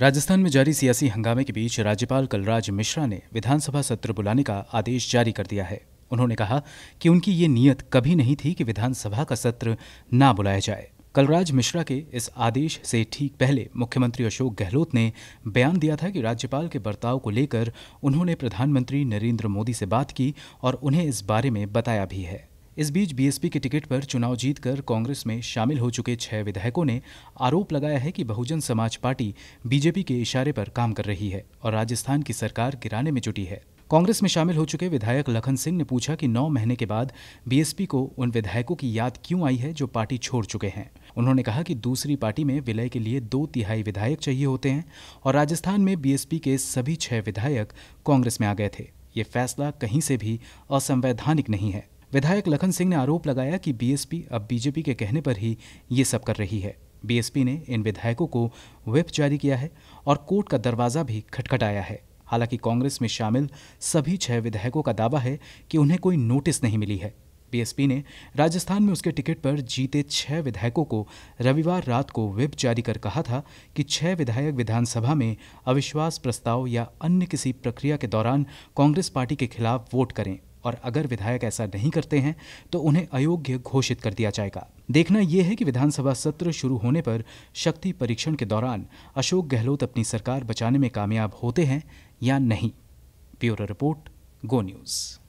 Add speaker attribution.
Speaker 1: राजस्थान में जारी सियासी हंगामे के बीच राज्यपाल कलराज मिश्रा ने विधानसभा सत्र बुलाने का आदेश जारी कर दिया है उन्होंने कहा कि उनकी ये नीयत कभी नहीं थी कि विधानसभा का सत्र ना बुलाया जाए कलराज मिश्रा के इस आदेश से ठीक पहले मुख्यमंत्री अशोक गहलोत ने बयान दिया था कि राज्यपाल के बर्ताव को लेकर उन्होंने प्रधानमंत्री नरेंद्र मोदी से बात की और उन्हें इस बारे में बताया भी है इस बीच बीएसपी के टिकट पर चुनाव जीतकर कांग्रेस में शामिल हो चुके छह विधायकों ने आरोप लगाया है कि बहुजन समाज पार्टी बीजेपी के इशारे पर काम कर रही है और राजस्थान की सरकार गिराने में जुटी है कांग्रेस में शामिल हो चुके विधायक लखन सिंह ने पूछा कि नौ महीने के बाद बीएसपी को उन विधायकों की याद क्यों आई है जो पार्टी छोड़ चुके हैं उन्होंने कहा कि दूसरी पार्टी में विलय के लिए दो तिहाई विधायक चाहिए होते हैं और राजस्थान में बीएसपी के सभी छह विधायक कांग्रेस में आ गए थे ये फैसला कहीं से भी असंवैधानिक नहीं है विधायक लखन सिंह ने आरोप लगाया कि बीएसपी अब बीजेपी के कहने पर ही ये सब कर रही है बीएसपी ने इन विधायकों को व्हिप जारी किया है और कोर्ट का दरवाजा भी खटखटाया है हालांकि कांग्रेस में शामिल सभी छह विधायकों का दावा है कि उन्हें कोई नोटिस नहीं मिली है बीएसपी ने राजस्थान में उसके टिकट पर जीते छह विधायकों को रविवार रात को व्हिप जारी कर कहा था कि छह विधायक विधानसभा में अविश्वास प्रस्ताव या अन्य किसी प्रक्रिया के दौरान कांग्रेस पार्टी के खिलाफ वोट करें और अगर विधायक ऐसा नहीं करते हैं तो उन्हें अयोग्य घोषित कर दिया जाएगा देखना यह है कि विधानसभा सत्र शुरू होने पर शक्ति परीक्षण के दौरान अशोक गहलोत अपनी सरकार बचाने में कामयाब होते हैं या नहीं ब्यूरो रिपोर्ट गो न्यूज़